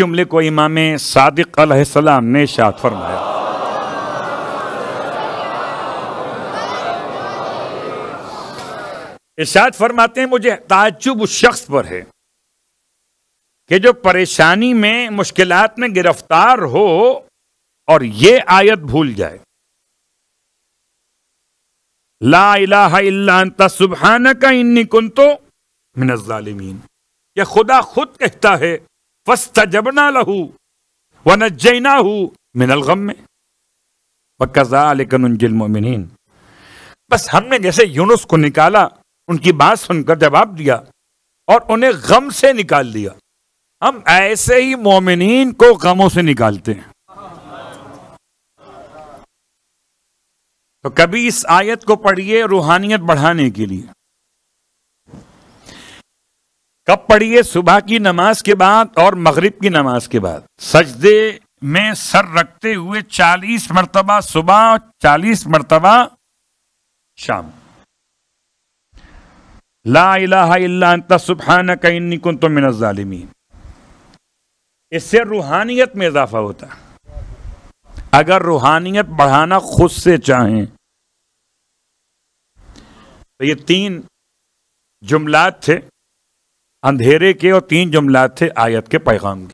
जुमले को इमाम सादिक अलैहिस्सलाम ने शाद फरमाया इशाद फरमाते हैं मुझे ताजुब उस शख्स पर है कि जो परेशानी में मुश्किलात में गिरफ्तार हो और ये आयत भूल जाए ला इला सुबहाना का इन्नी कुन तो मिनजालमीन यह खुदा खुद कहता है फस्त जबना लहू व नजना हु मिनलगम में व बस हमने जैसे यूनुस को निकाला उनकी बात सुनकर जवाब दिया और उन्हें गम से निकाल दिया हम ऐसे ही मोमिन को गमों से निकालते हैं तो कभी इस आयत को पढ़िए रूहानियत बढ़ाने के लिए कब पढ़िए सुबह की नमाज के बाद और मगरिब की नमाज के बाद सजदे में सर रखते हुए चालीस मरतबा सुबह और चालीस मरतबा शाम ला इला सुबहाना कहीं कुन तो मिनत इससे रूहानियत में इजाफा होता अगर रूहानियत बढ़ाना खुद से चाहें तो ये तीन जुमलात थे अंधेरे के और तीन जुमलात थे आयत के पैगाम के